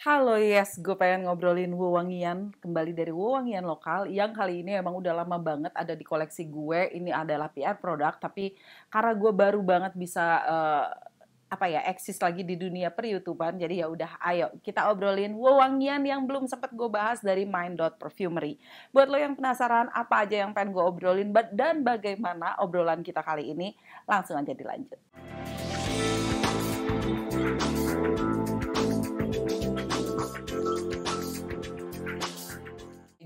Halo Yes, gue pengen ngobrolin wewangian kembali dari wewangian lokal yang kali ini emang udah lama banget ada di koleksi gue. Ini adalah PR produk tapi karena gue baru banget bisa uh, apa ya eksis lagi di dunia peryoutuban. Jadi ya udah ayo kita obrolin wewangian yang belum sempet gue bahas dari Mind Dot Perfumery. Buat lo yang penasaran apa aja yang pengen gue obrolin dan bagaimana obrolan kita kali ini, langsung aja dilanjut.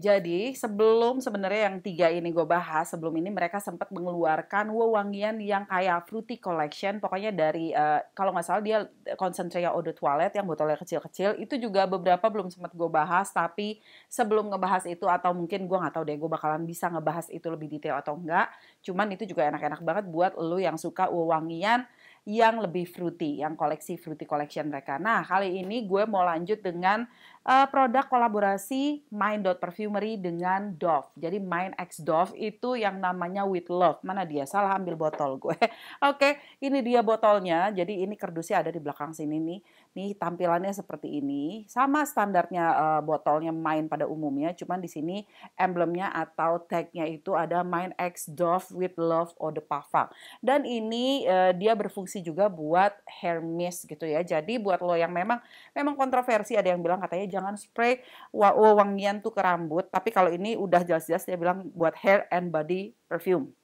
Jadi sebelum sebenarnya yang tiga ini gue bahas, sebelum ini mereka sempat mengeluarkan wewangian yang kayak fruity collection, pokoknya dari uh, kalau nggak salah dia konsentrasi eh, eau de toilette yang botolnya kecil-kecil, itu juga beberapa belum sempat gue bahas, tapi sebelum ngebahas itu atau mungkin gue nggak tahu deh gue bakalan bisa ngebahas itu lebih detail atau enggak, cuman itu juga enak-enak banget buat lo yang suka wewangian yang lebih fruity, yang koleksi fruity collection mereka. Nah, kali ini gue mau lanjut dengan uh, produk kolaborasi Mind Perfumery dengan Dove. Jadi Mind X Dove itu yang namanya With Love. Mana dia? Salah ambil botol gue. Oke, okay, ini dia botolnya. Jadi ini kerdusnya ada di belakang sini nih nih tampilannya seperti ini sama standarnya uh, botolnya main pada umumnya cuman di sini emblemnya atau tagnya itu ada main X Dove with Love or the Parfum dan ini uh, dia berfungsi juga buat hair mist gitu ya jadi buat lo yang memang memang kontroversi ada yang bilang katanya jangan spray wangian tuh ke rambut tapi kalau ini udah jelas-jelas dia bilang buat hair and body perfume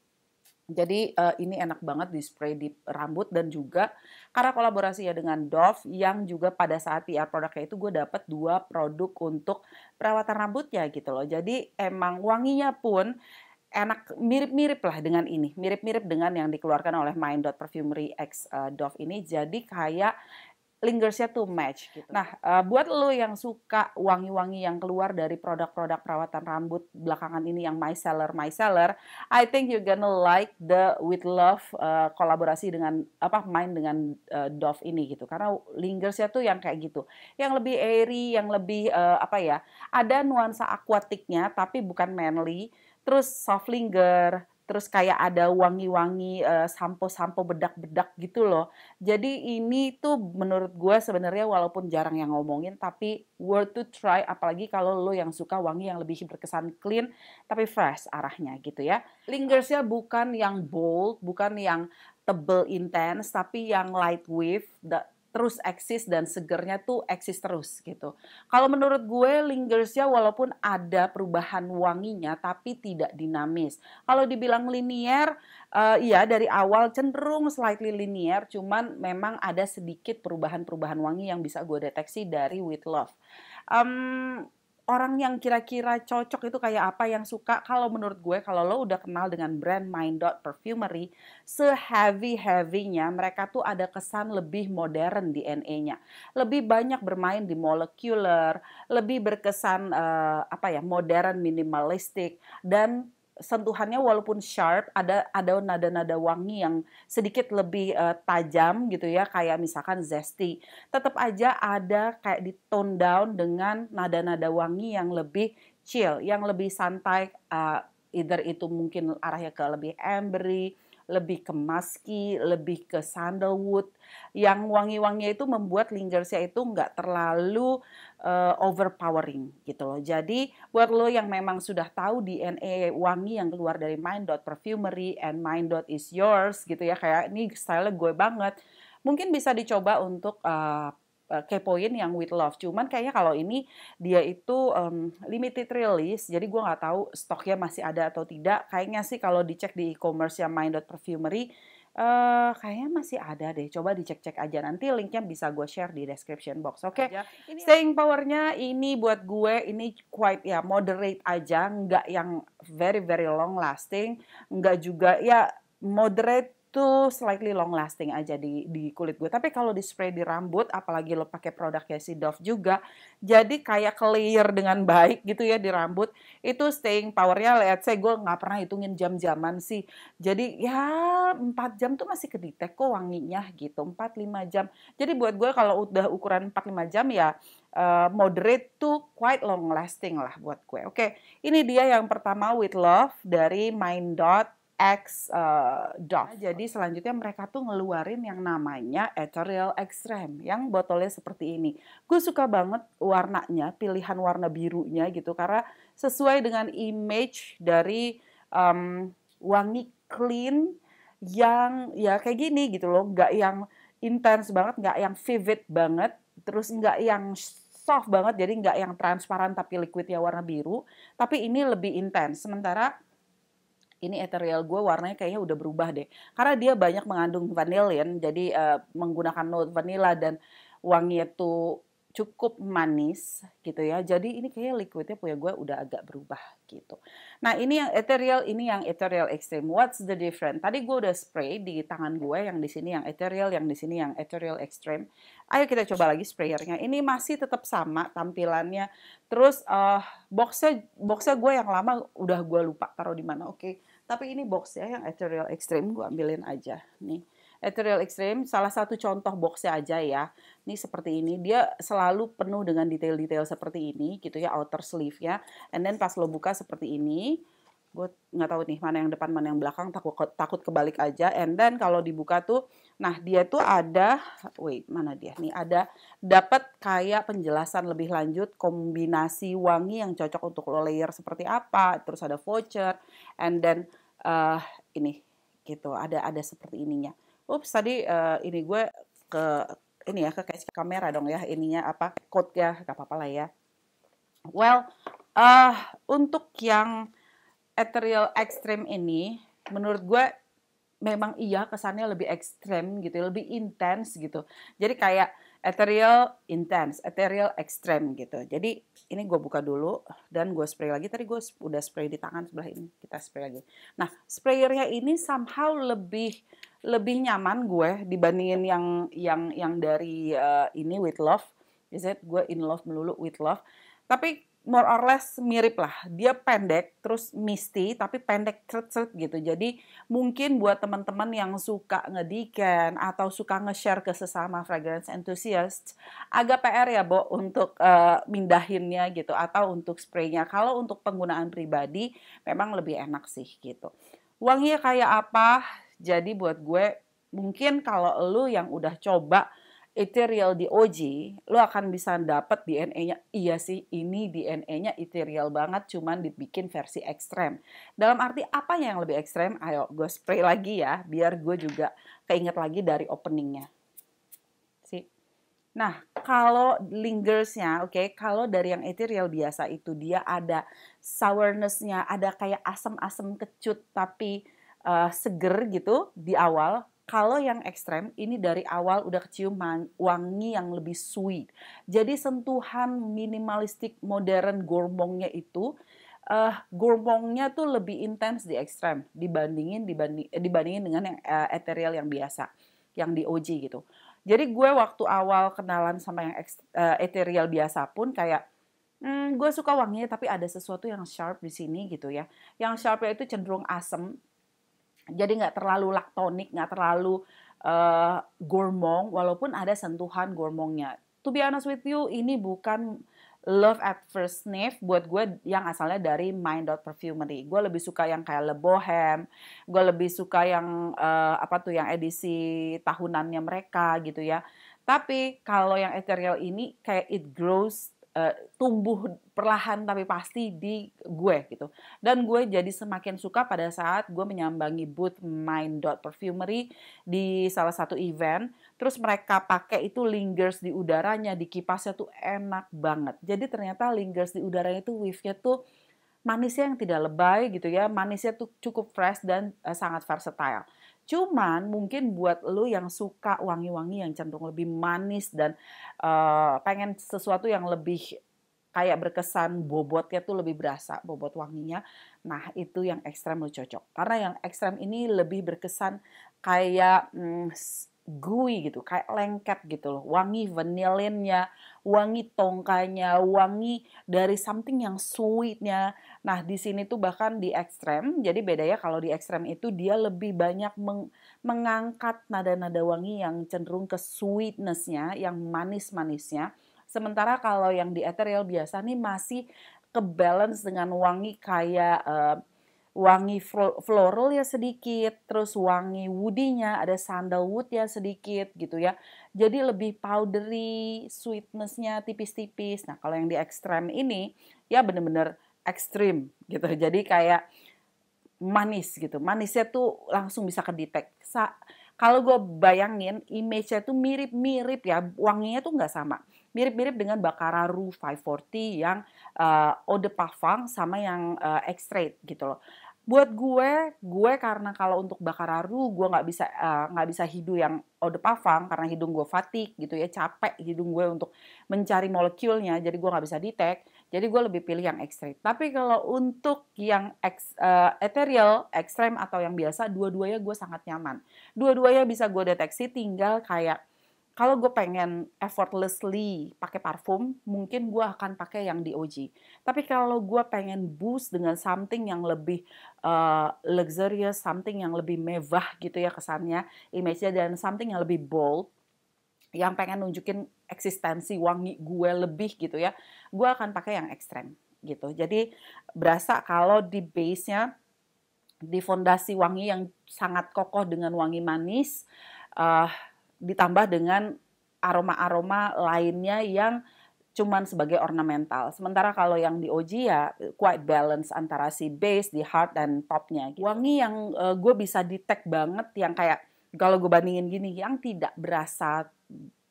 jadi uh, ini enak banget di spray di rambut dan juga karena kolaborasi ya dengan Dove yang juga pada saat PR produknya itu gue dapat dua produk untuk perawatan rambutnya gitu loh. Jadi emang wanginya pun enak mirip-mirip lah dengan ini, mirip-mirip dengan yang dikeluarkan oleh Mind Dot Perfumery X uh, Dove ini. Jadi kayak lingersnya tuh match. Gitu. Nah, uh, buat lo yang suka wangi-wangi yang keluar dari produk-produk perawatan rambut belakangan ini yang my seller, my seller, I think you gonna like the with love uh, kolaborasi dengan apa main dengan uh, Dove ini gitu. Karena lingersnya tuh yang kayak gitu, yang lebih airy, yang lebih uh, apa ya, ada nuansa akuatiknya tapi bukan manly. Terus soft linger, terus kayak ada wangi-wangi uh, sampo-sampo bedak-bedak gitu loh. Jadi ini tuh menurut gue sebenarnya walaupun jarang yang ngomongin tapi worth to try apalagi kalau lo yang suka wangi yang lebih berkesan clean tapi fresh arahnya gitu ya. Lingersnya bukan yang bold, bukan yang tebel intense tapi yang light wave, terus eksis dan segernya tuh eksis terus gitu. Kalau menurut gue lingersnya walaupun ada perubahan wanginya tapi tidak dinamis. Kalau dibilang linier, uh, iya dari awal cenderung slightly linier, cuman memang ada sedikit perubahan-perubahan wangi yang bisa gue deteksi dari With Love. Um, orang yang kira-kira cocok itu kayak apa yang suka kalau menurut gue kalau lo udah kenal dengan brand Mind Dot Perfumery seheavy heavynya mereka tuh ada kesan lebih modern DNA-nya lebih banyak bermain di molecular lebih berkesan uh, apa ya modern minimalistik dan sentuhannya walaupun sharp ada ada nada-nada wangi yang sedikit lebih uh, tajam gitu ya kayak misalkan zesty tetap aja ada kayak di tone down dengan nada-nada wangi yang lebih chill yang lebih santai uh, either itu mungkin arahnya ke lebih ambery lebih ke musky, lebih ke sandalwood. Yang wangi-wanginya itu membuat lingersnya itu nggak terlalu uh, overpowering gitu loh. Jadi buat lo yang memang sudah tahu DNA wangi yang keluar dari Mind Dot Perfumery and Mind Dot is yours gitu ya kayak ini style gue banget. Mungkin bisa dicoba untuk uh, Eh, kepoin yang with love. Cuman kayaknya kalau ini dia itu um, limited release, jadi gue nggak tahu stoknya masih ada atau tidak. Kayaknya sih kalau dicek di e-commerce yang main Perfumery, Uh, kayaknya masih ada deh. Coba dicek-cek aja nanti linknya bisa gue share di description box. Oke. Okay? Ya, Staying powernya ini buat gue ini quite ya moderate aja, nggak yang very very long lasting, nggak juga ya moderate itu slightly long lasting aja di di kulit gue. Tapi kalau di spray di rambut, apalagi lo pakai produknya si Dove juga, jadi kayak clear dengan baik gitu ya di rambut. Itu staying powernya, lihat saya gue nggak pernah hitungin jam-jaman sih. Jadi ya 4 jam tuh masih kedetek kok wanginya gitu, 4-5 jam. Jadi buat gue kalau udah ukuran 4-5 jam ya Uh, moderate to quite long lasting lah buat gue. Oke, okay. ini dia yang pertama with love dari Mind Dot X uh, dot. Nah, jadi selanjutnya mereka tuh ngeluarin yang namanya Ethereal Extreme yang botolnya seperti ini. Gue suka banget warnanya, pilihan warna birunya gitu karena sesuai dengan image dari um, wangi clean yang ya kayak gini gitu loh, nggak yang intens banget, nggak yang vivid banget, terus nggak yang soft banget, jadi nggak yang transparan tapi liquidnya warna biru, tapi ini lebih intens. Sementara ini ethereal gue warnanya kayaknya udah berubah deh. Karena dia banyak mengandung vanillin, jadi uh, menggunakan note vanilla dan wangi itu cukup manis gitu ya. Jadi ini kayak liquidnya punya gue udah agak berubah gitu. Nah ini yang ethereal, ini yang ethereal extreme. What's the difference? Tadi gue udah spray di tangan gue yang di sini yang ethereal, yang di sini yang ethereal extreme. Ayo kita coba lagi sprayernya. Ini masih tetap sama tampilannya. Terus uh, boxnya boxnya gue yang lama udah gue lupa taruh di mana. Oke, okay. tapi ini boxnya yang ethereal extreme gue ambilin aja nih. Ethereal Extreme salah satu contoh boxnya aja ya. Ini seperti ini, dia selalu penuh dengan detail-detail seperti ini gitu ya, outer sleeve ya. And then pas lo buka seperti ini, gue nggak tahu nih mana yang depan mana yang belakang takut takut kebalik aja and then kalau dibuka tuh nah dia tuh ada wait mana dia nih ada dapat kayak penjelasan lebih lanjut kombinasi wangi yang cocok untuk lo layer seperti apa terus ada voucher and then uh, ini gitu ada ada seperti ininya ups tadi uh, ini gue ke ini ya ke kamera dong ya ininya apa code ya gak apa-apa lah ya well uh, untuk yang ethereal extreme ini menurut gue memang iya kesannya lebih ekstrem gitu ya, lebih intens gitu jadi kayak ethereal intense, ethereal extreme gitu. Jadi ini gue buka dulu dan gue spray lagi. Tadi gue udah spray di tangan sebelah ini, kita spray lagi. Nah sprayernya ini somehow lebih lebih nyaman gue dibandingin yang yang yang dari uh, ini with love. Biasanya gue in love melulu with love. Tapi more or less mirip lah. Dia pendek, terus misty, tapi pendek ceret-ceret gitu. Jadi mungkin buat teman-teman yang suka ngedikan atau suka nge-share ke sesama fragrance enthusiast, agak PR ya, Bo, untuk uh, mindahinnya gitu atau untuk spraynya. Kalau untuk penggunaan pribadi, memang lebih enak sih gitu. Wanginya kayak apa? Jadi buat gue, mungkin kalau lu yang udah coba ethereal di OG, lo akan bisa dapat DNA-nya. Iya sih, ini DNA-nya ethereal banget, cuman dibikin versi ekstrem. Dalam arti apa yang lebih ekstrem? Ayo, gue spray lagi ya, biar gue juga keinget lagi dari openingnya. Sih. Nah, kalau lingersnya, oke, okay, kalau dari yang ethereal biasa itu dia ada sourness-nya, ada kayak asam-asam kecut tapi uh, seger gitu di awal kalau yang ekstrem, ini dari awal udah kecium wangi yang lebih sweet. Jadi sentuhan minimalistik modern gorbongnya itu, uh, eh, gorbongnya tuh lebih intens di ekstrem dibandingin dibanding, eh, dibandingin dengan yang uh, ethereal yang biasa, yang di OG gitu. Jadi gue waktu awal kenalan sama yang uh, ethereal biasa pun kayak hmm, gue suka wanginya tapi ada sesuatu yang sharp di sini gitu ya. Yang sharpnya itu cenderung asem jadi nggak terlalu laktonik nggak terlalu uh, eh, gormong walaupun ada sentuhan gormongnya to be honest with you ini bukan love at first sniff buat gue yang asalnya dari Mind Dot Perfumery. Gue lebih suka yang kayak Le Bohem, gue lebih suka yang uh, apa tuh yang edisi tahunannya mereka gitu ya. Tapi kalau yang ethereal ini kayak it grows Eh, tumbuh perlahan tapi pasti di gue gitu. Dan gue jadi semakin suka pada saat gue menyambangi booth Mind Dot Perfumery di salah satu event. Terus mereka pakai itu lingers di udaranya, di kipasnya tuh enak banget. Jadi ternyata lingers di udaranya itu wave-nya tuh manisnya yang tidak lebay gitu ya. Manisnya tuh cukup fresh dan uh, sangat versatile. Cuman mungkin buat lo yang suka wangi-wangi yang cenderung lebih manis dan uh, pengen sesuatu yang lebih kayak berkesan bobotnya tuh lebih berasa bobot wanginya. Nah, itu yang ekstrem lo cocok. Karena yang ekstrem ini lebih berkesan kayak hmm, gooey gitu, kayak lengket gitu loh. Wangi vanilinnya, wangi tongkanya, wangi dari something yang sweetnya. Nah di sini tuh bahkan di ekstrem, jadi bedanya kalau di ekstrem itu dia lebih banyak meng mengangkat nada-nada wangi yang cenderung ke sweetnessnya, yang manis-manisnya. Sementara kalau yang di ethereal biasa nih masih ke balance dengan wangi kayak uh, wangi floral ya sedikit, terus wangi woody-nya ada sandalwood ya sedikit gitu ya. Jadi lebih powdery, sweetnessnya tipis-tipis. Nah kalau yang di ekstrem ini ya bener-bener ekstrim gitu. Jadi kayak manis gitu. Manisnya tuh langsung bisa kedetek. Sa kalau gue bayangin image-nya tuh mirip-mirip ya, wanginya tuh nggak sama. Mirip-mirip dengan Bakara Rue 540 yang uh, Eau de Parfum sama yang uh, eh, x gitu loh buat gue gue karena kalau untuk bakar aru gue nggak bisa eh, nggak uh, bisa hidu yang ode pavang karena hidung gue fatik gitu ya capek hidung gue untuk mencari molekulnya jadi gue nggak bisa detect jadi gue lebih pilih yang ekstrim tapi kalau untuk yang ex, uh, eh, ethereal ekstrem atau yang biasa dua-duanya gue sangat nyaman dua-duanya bisa gue deteksi tinggal kayak kalau gue pengen effortlessly pakai parfum, mungkin gue akan pakai yang di O.G. Tapi kalau gue pengen boost dengan something yang lebih uh, luxurious, something yang lebih mewah gitu ya kesannya, image-nya dan something yang lebih bold, yang pengen nunjukin eksistensi wangi gue lebih gitu ya, gue akan pakai yang ekstrem gitu. Jadi berasa kalau di base-nya, di fondasi wangi yang sangat kokoh dengan wangi manis, uh, ditambah dengan aroma-aroma lainnya yang cuman sebagai ornamental. Sementara kalau yang di OG ya quite balance antara si base, di heart dan topnya. Gitu. Wangi yang uh, gue bisa detect banget yang kayak kalau gue bandingin gini yang tidak berasa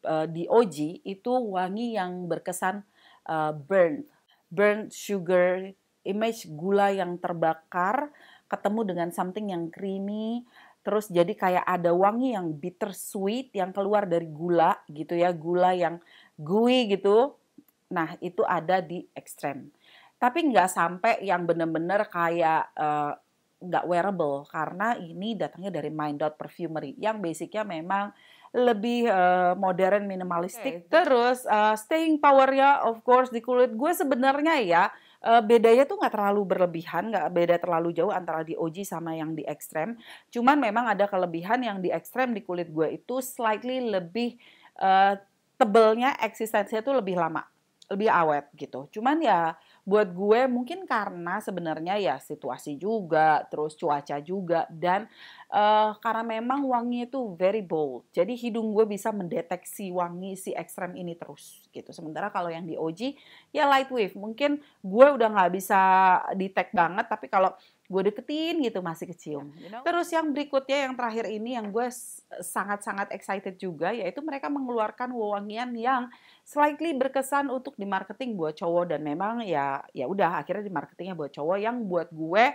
uh, di OG itu wangi yang berkesan uh, burn, burnt sugar, image gula yang terbakar ketemu dengan something yang creamy, terus jadi kayak ada wangi yang bittersweet yang keluar dari gula gitu ya gula yang gui gitu nah itu ada di ekstrem tapi nggak sampai yang bener-bener kayak uh, nggak wearable karena ini datangnya dari Mind Dot Perfumery yang basicnya memang lebih uh, modern minimalistik okay. terus uh, staying powernya of course di kulit gue sebenarnya ya uh, bedanya tuh nggak terlalu berlebihan, nggak beda terlalu jauh antara di OG sama yang di ekstrem. Cuman memang ada kelebihan yang di ekstrem di kulit gue itu slightly lebih uh, tebelnya eksistensinya tuh lebih lama, lebih awet gitu. Cuman ya buat gue mungkin karena sebenarnya ya situasi juga, terus cuaca juga dan uh, karena memang wangi itu very bold. Jadi hidung gue bisa mendeteksi wangi si ekstrem ini terus gitu. Sementara kalau yang di OG ya light wave mungkin gue udah nggak bisa detect banget tapi kalau gue deketin gitu masih kecium. Terus yang berikutnya yang terakhir ini yang gue sangat-sangat excited juga yaitu mereka mengeluarkan wewangian yang slightly berkesan untuk di marketing buat cowok dan memang ya ya udah akhirnya di marketingnya buat cowok yang buat gue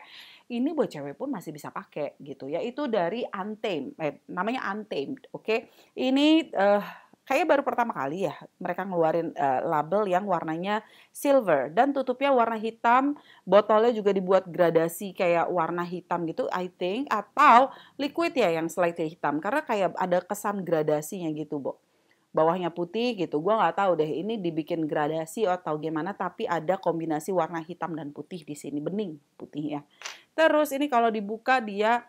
ini buat cewek pun masih bisa pakai gitu yaitu dari untamed eh, namanya untamed oke okay? ini uh, kayaknya baru pertama kali ya mereka ngeluarin uh, label yang warnanya silver dan tutupnya warna hitam, botolnya juga dibuat gradasi kayak warna hitam gitu I think atau liquid ya yang slightly hitam karena kayak ada kesan gradasinya gitu, Bo. Bawahnya putih gitu. Gua nggak tahu deh ini dibikin gradasi atau gimana tapi ada kombinasi warna hitam dan putih di sini, bening putih ya. Terus ini kalau dibuka dia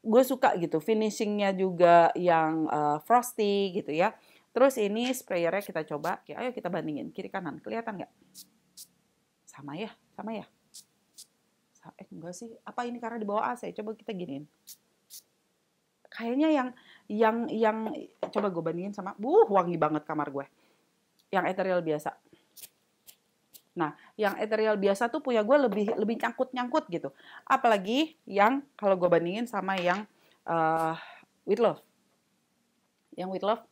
gue suka gitu finishingnya juga yang uh, frosty gitu ya Terus ini sprayernya kita coba. Ya, ayo kita bandingin kiri kanan. Kelihatan nggak? Sama ya, sama ya. Eh, enggak sih. Apa ini karena di bawah AC? Coba kita giniin. Kayaknya yang yang yang coba gue bandingin sama, buh wangi banget kamar gue. Yang ethereal biasa. Nah, yang ethereal biasa tuh punya gue lebih lebih nyangkut-nyangkut gitu. Apalagi yang kalau gue bandingin sama yang uh, with love. Yang with love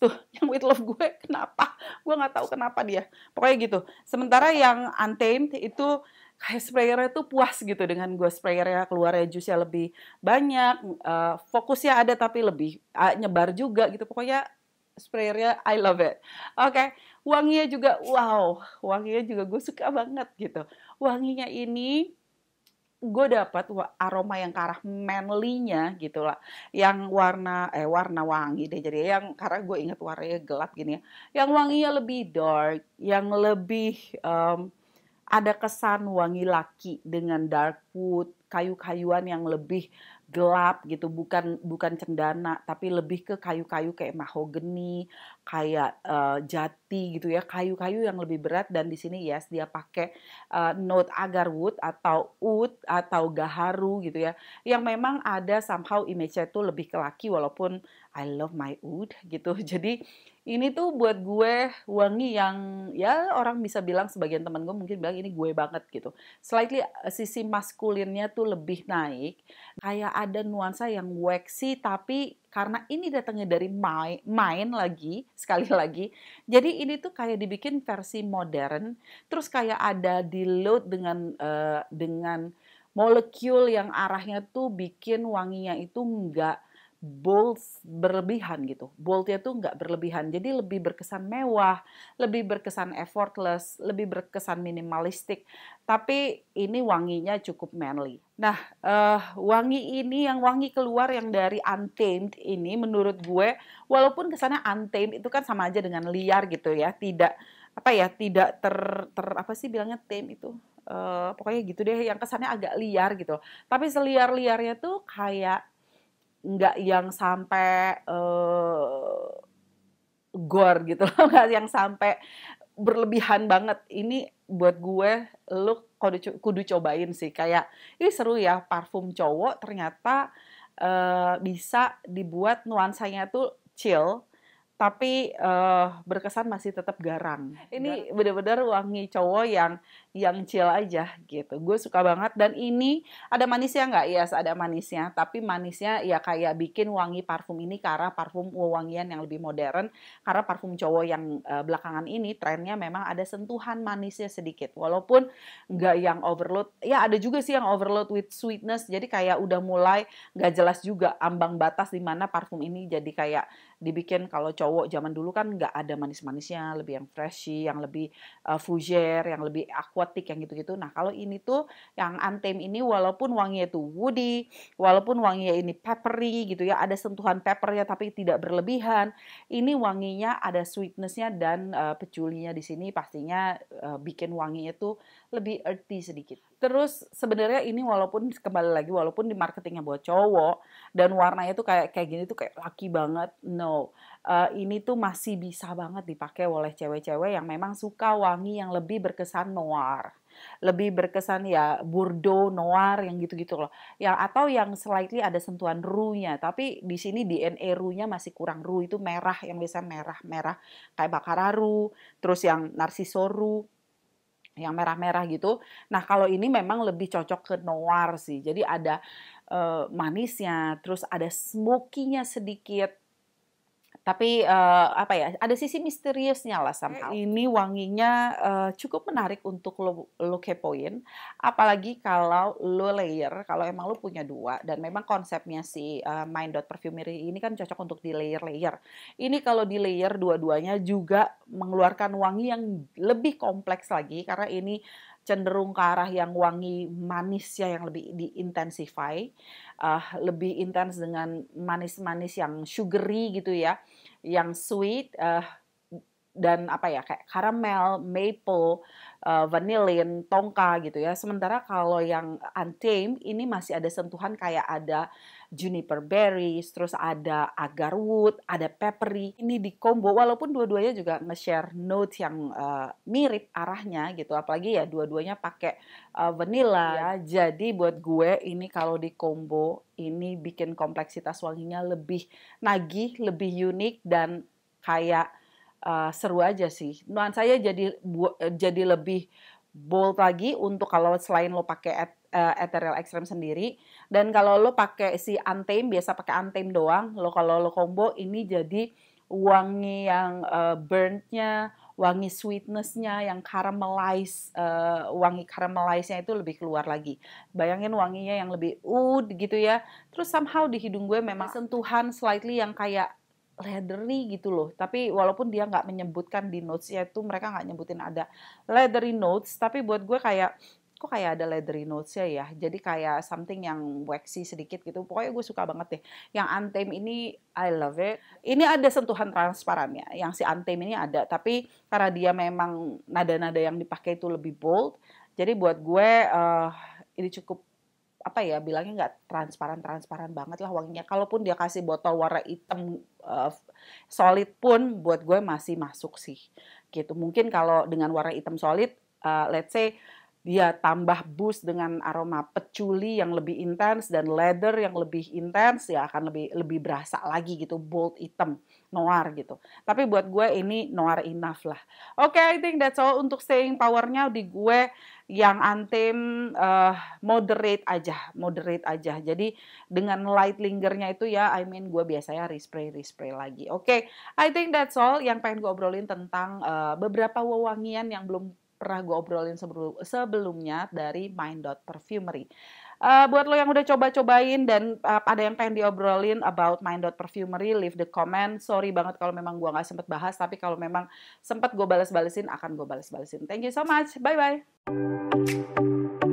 tuh yang with love gue kenapa gue nggak tahu kenapa dia pokoknya gitu sementara yang untamed itu kayak sprayernya tuh puas gitu dengan gue sprayernya keluarnya jusnya lebih banyak uh, fokusnya ada tapi lebih uh, nyebar juga gitu pokoknya sprayernya I love it oke okay. wanginya juga wow wanginya juga gue suka banget gitu wanginya ini gue dapat aroma yang ke arah manly-nya gitu lah. Yang warna eh warna wangi deh jadi ya. yang karena gue inget warnanya gelap gini ya. Yang wanginya lebih dark, yang lebih um, ada kesan wangi laki dengan dark wood, kayu-kayuan yang lebih gelap gitu bukan bukan cendana tapi lebih ke kayu-kayu kayak mahogeni kayak uh, jati gitu ya kayu-kayu yang lebih berat dan di sini yes dia pakai uh, note wood atau wood atau gaharu gitu ya yang memang ada somehow image-nya itu lebih ke laki walaupun I love my wood gitu jadi ini tuh buat gue wangi yang ya orang bisa bilang sebagian teman gue mungkin bilang ini gue banget gitu. Slightly eh, sisi maskulinnya tuh lebih naik, kayak ada nuansa yang waxy tapi karena ini datangnya dari main, lagi sekali lagi. Jadi ini tuh kayak dibikin versi modern, terus kayak ada di load dengan uh, dengan molekul yang arahnya tuh bikin wanginya itu enggak bold berlebihan gitu. Boldnya tuh nggak berlebihan, jadi lebih berkesan mewah, lebih berkesan effortless, lebih berkesan minimalistik. Tapi ini wanginya cukup manly. Nah, uh, wangi ini yang wangi keluar yang dari untamed ini menurut gue, walaupun kesannya untamed itu kan sama aja dengan liar gitu ya, tidak apa ya, tidak ter, ter apa sih bilangnya tame itu Uh, pokoknya gitu deh yang kesannya agak liar gitu tapi seliar liarnya tuh kayak nggak yang sampai uh, gore gitu loh nggak yang sampai berlebihan banget ini buat gue lu kudu, kudu cobain sih kayak ini seru ya parfum cowok ternyata uh, bisa dibuat nuansanya tuh chill tapi uh, berkesan masih tetap garang. Ini bener-bener wangi cowok yang yang chill aja gitu. Gue suka banget dan ini ada manisnya nggak? Yes, ada manisnya. Tapi manisnya ya kayak bikin wangi parfum ini karena parfum wewangian yang lebih modern. Karena parfum cowok yang uh, belakangan ini trennya memang ada sentuhan manisnya sedikit. Walaupun nggak yang overload. Ya ada juga sih yang overload with sweetness. Jadi kayak udah mulai nggak jelas juga ambang batas di mana parfum ini jadi kayak dibikin kalau cowok zaman dulu kan nggak ada manis-manisnya, lebih yang freshy, yang lebih uh, eh, fougere, yang lebih aqua aquatic yang gitu-gitu. Nah kalau ini tuh yang antem ini walaupun wanginya itu woody, walaupun wanginya ini peppery gitu ya, ada sentuhan peppernya tapi tidak berlebihan. Ini wanginya ada sweetnessnya dan uh, peculinya di sini pastinya uh, bikin wanginya tuh lebih earthy sedikit. Terus sebenarnya ini walaupun kembali lagi walaupun di marketingnya buat cowok dan warnanya tuh kayak kayak gini tuh kayak laki banget, no uh, ini tuh masih bisa banget dipakai oleh cewek-cewek yang memang suka wangi yang lebih berkesan noir lebih berkesan ya burdo noir yang gitu-gitu loh. ya atau yang slightly ada sentuhan ruhnya. tapi di sini DNA ruhnya masih kurang ru itu merah yang biasa merah-merah kayak bakararu, terus yang narsisoru yang merah-merah gitu. Nah, kalau ini memang lebih cocok ke noir sih. Jadi ada uh, manisnya, terus ada smokinya sedikit, tapi uh, apa ya ada sisi misteriusnya lah sama ini wanginya uh, cukup menarik untuk lo, lo kepoin apalagi kalau lo layer kalau emang lo punya dua dan memang konsepnya si uh, Mind Dot Perfumery ini kan cocok untuk di layer-layer ini kalau di layer dua-duanya juga mengeluarkan wangi yang lebih kompleks lagi karena ini cenderung ke arah yang wangi manis ya yang lebih diintensify, uh, lebih intens dengan manis-manis yang sugary gitu ya, yang sweet uh, dan apa ya kayak karamel, maple, uh, vanillin, tongka gitu ya. Sementara kalau yang untamed ini masih ada sentuhan kayak ada juniper berries, terus ada agarwood, ada peppery. Ini di combo walaupun dua-duanya juga nge-share notes yang uh, mirip arahnya gitu. Apalagi ya dua-duanya pakai uh, vanilla. Ya. Jadi buat gue ini kalau di combo ini bikin kompleksitas wanginya lebih nagih, lebih unik dan kayak uh, seru aja sih. Nuansanya jadi jadi lebih bold lagi untuk kalau selain lo pakai et, uh, Ethereal Extreme sendiri, dan kalau lo pakai si Antem, biasa pakai Antem doang, lo kalau lo combo ini jadi wangi yang uh, burntnya, wangi sweetnessnya, yang caramelize, uh, eh, wangi caramelize-nya itu lebih keluar lagi. Bayangin wanginya yang lebih oud gitu ya. Terus somehow di hidung gue memang sentuhan slightly yang kayak leathery gitu loh. Tapi walaupun dia nggak menyebutkan di notes ya itu mereka nggak nyebutin ada leathery notes. Tapi buat gue kayak kok kayak ada leathery notes ya ya. Jadi kayak something yang waxy sedikit gitu. Pokoknya gue suka banget deh. Yang Antem ini I love it. Ini ada sentuhan transparannya. Yang si Antem ini ada. Tapi karena dia memang nada-nada yang dipakai itu lebih bold. Jadi buat gue uh, ini cukup apa ya bilangnya nggak transparan transparan banget lah wanginya kalaupun dia kasih botol warna hitam uh, solid pun buat gue masih masuk sih gitu mungkin kalau dengan warna hitam solid uh, let's say dia tambah bus dengan aroma peculi yang lebih intens dan leather yang lebih intens ya akan lebih lebih berasa lagi gitu bold item noir gitu tapi buat gue ini noir enough lah oke okay, I think that's all untuk staying powernya di gue yang antem uh, eh, moderate aja moderate aja jadi dengan light lingernya itu ya I mean gue biasanya respray respray lagi oke okay, I think that's all yang pengen gue obrolin tentang uh, beberapa wewangian yang belum pernah gue obrolin sebelum, sebelumnya dari Mind Dot Perfumery. Uh, buat lo yang udah coba-cobain dan uh, ada yang pengen diobrolin about Mind Dot Perfumery, leave the comment. Sorry banget kalau memang gue nggak sempet bahas, tapi kalau memang sempet gue balas-balesin, akan gue balas-balesin. Thank you so much. Bye-bye.